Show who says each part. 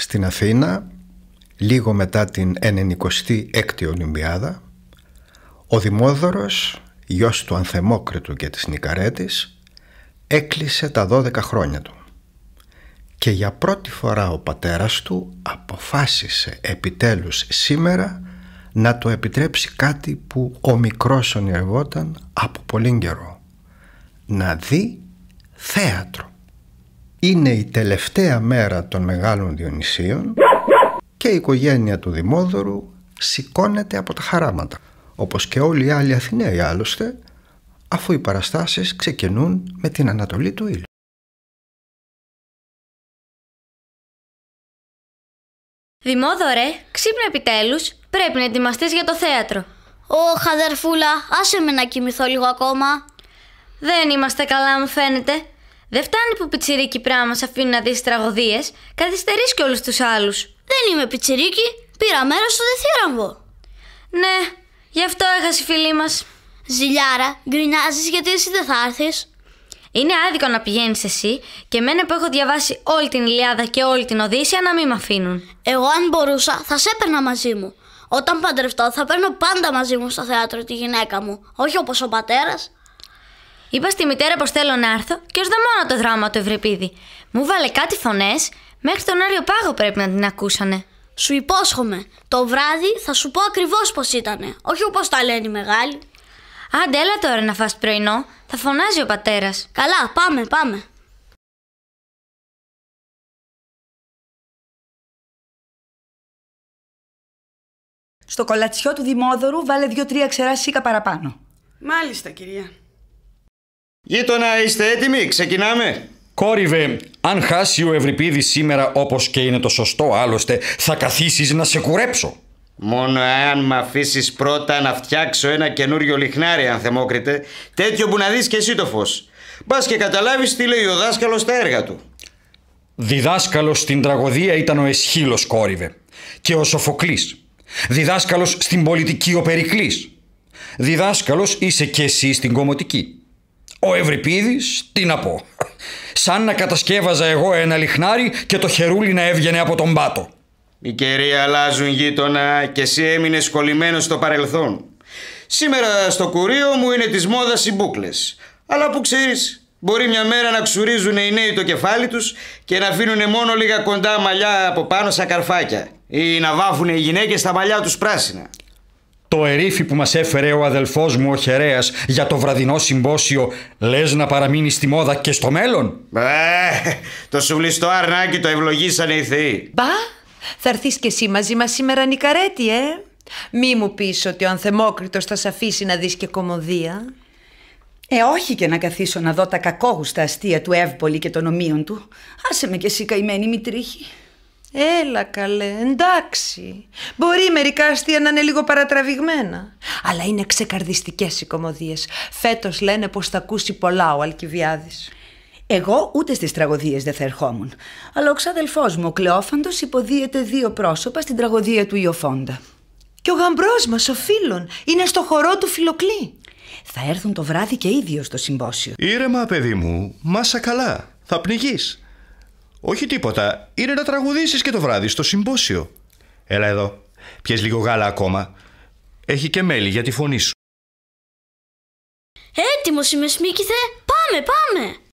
Speaker 1: στην Αθήνα λίγο μετά την 96η Ολυμπιάδα
Speaker 2: ο Δημόδωρος, γιος του Ανθεμόκριτου και της Νικαρέτης έκλεισε τα 12 χρόνια του και για πρώτη φορά ο πατέρας του αποφάσισε επιτέλους σήμερα να το επιτρέψει κάτι που ο μικρός ονειρευόταν από πολύ καιρό να δει θέατρο είναι η τελευταία μέρα των Μεγάλων Διονυσίων και η οικογένεια του Δημόδωρου σηκώνεται από τα χαράματα,
Speaker 1: όπως και όλοι οι άλλοι Αθηναίοι άλλωστε, αφού οι παραστάσεις ξεκινούν με την Ανατολή του ήλου.
Speaker 3: Δημόδωρε, ξύπνε επιτέλους, πρέπει να ετοιμαστείς για το θέατρο. Ωχ, αδερφούλα, άσε με να κοιμηθώ λίγο ακόμα. Δεν είμαστε καλά, μου φαίνεται. Δεν φτάνει που πιτσιρίκι πράγμα σε αφήνει να δεις τραγωδίες, καθυστερείς και όλους τους άλλους. Δεν είμαι πιτσιρίκι, πήρα μέρος στο διθύραμβο. Ναι, γι' αυτό έχασε η φίλη μας. Ζηλιάρα, γκρινιάζεις γιατί εσύ δεν θα έρθεις. Είναι άδικο να πηγαίνεις εσύ και εμένα που έχω διαβάσει όλη την Ιλιάδα και όλη την Οδύσσια να μην με αφήνουν. Εγώ, αν μπορούσα, θα σε έπαιρνα μαζί μου. Όταν παντρευτώ, θα παίρνω πάντα μαζί μου στο θέατρο τη γυναίκα μου. Όχι όπως ο πατέρας, Είπα στη μητέρα πως θέλω να έρθω και ως δε μόνο το δράμα του Ευρυπίδη. Μου βάλε κάτι φωνές, μέχρι τον Άριο Πάγο πρέπει να την ακούσανε. Σου υπόσχομαι. Το βράδυ θα σου πω ακριβώς πώς ήτανε, όχι όπως τα λένε οι μεγάλοι. Άντε, έλα τώρα να φας πρωινό. Θα φωνάζει ο πατέρας.
Speaker 1: Καλά, πάμε, πάμε. Στο κολατσιό του Δημόδωρου βάλε δύο-τρία ξερά σίκα παραπάνω. Μάλιστα, κυρία. Γείτονα, είστε
Speaker 4: έτοιμοι, ξεκινάμε. Κόριβε, αν χάσει ο Ευρυπίδης σήμερα όπως και είναι το σωστό άλλωστε, θα καθίσεις να σε κουρέψω. Μόνο αν μ' αφήσεις πρώτα να φτιάξω ένα καινούριο λιχνάρι, αν θεμόκριτε, τέτοιο που να δεις και εσύ το φως. Μπας και καταλάβεις τι λέει ο δάσκαλος στα έργα του. Διδάσκαλος στην τραγωδία ήταν ο Εσχύλος, κόρυβε, και ο Σοφοκλής. Διδάσκαλος στην πολιτική ο Περικλής. Διδάσκαλος είσαι και εσύ στην κομωτική. Ο Ευρυπίδης, τι να πω. Σαν να κατασκεύαζα εγώ ένα λιχνάρι και το χερούλι να έβγαινε από τον πάτο. οι κυρία αλλάζουν γείτονα και εσύ έμεινες κολλημενος στο παρελθόν. Σήμερα στο κουρίο μου είναι της μόδας οι μπούκλες. Αλλά που ξέρεις, μπορεί μια μέρα να ξουρίζουν οι νέοι το κεφάλι τους και να αφήνουν μόνο λίγα κοντά μαλλιά από πάνω σαν καρφάκια ή να βάφουν οι γυναίκες τα μαλλιά τους πράσινα. Το ερήφι που μας έφερε ο αδελφός μου ο Χερέας για το βραδινό συμπόσιο λες να παραμείνει στη μόδα και στο μέλλον. Ε, το σουβλιστό αρνάκι το ευλογήσανε οι θεοί.
Speaker 5: Μπα, θα έρθεις κι εσύ μαζί μας σήμερα Νικαρέτη, ε. Μη μου πεις ότι ο Ανθεμόκριτος θα σε αφήσει να δεις και κομμωδία. Ε, όχι και να καθίσω να δω τα κακόγουστα αστεία του Εύπολη και των ομοίων του. Άσε με κι εσύ καημένη μη Έλα καλέ, εντάξει. Μπορεί μερικά αστεία να είναι λίγο παρατραβηγμένα. Αλλά είναι ξεκαρδιστικές οι κομμωδίες. Φέτος λένε πως θα ακούσει πολλά ο Αλκιβιάδης. Εγώ ούτε στις τραγωδίες δεν θα ερχόμουν. Αλλά ο ξαδελφός μου, ο Κλεόφαντος, υποδίεται δύο πρόσωπα στην τραγωδία του Ιωφόντα. Και ο γαμπρός μας, ο Φίλων, είναι στο χορό του Φιλοκλή. Θα έρθουν το βράδυ και ίδιο στο συμπόσιο.
Speaker 2: Ήρεμα, παιδί
Speaker 4: μου, μάσα καλά. Θα πνιγείς. Όχι τίποτα. Είναι να τραγουδήσεις και το βράδυ στο συμπόσιο. Έλα εδώ. Πιες λίγο γάλα ακόμα. Έχει και μέλι
Speaker 1: για τη φωνή σου.
Speaker 3: Έτοιμος είμαι Σμίκηθε. Πάμε,
Speaker 1: πάμε.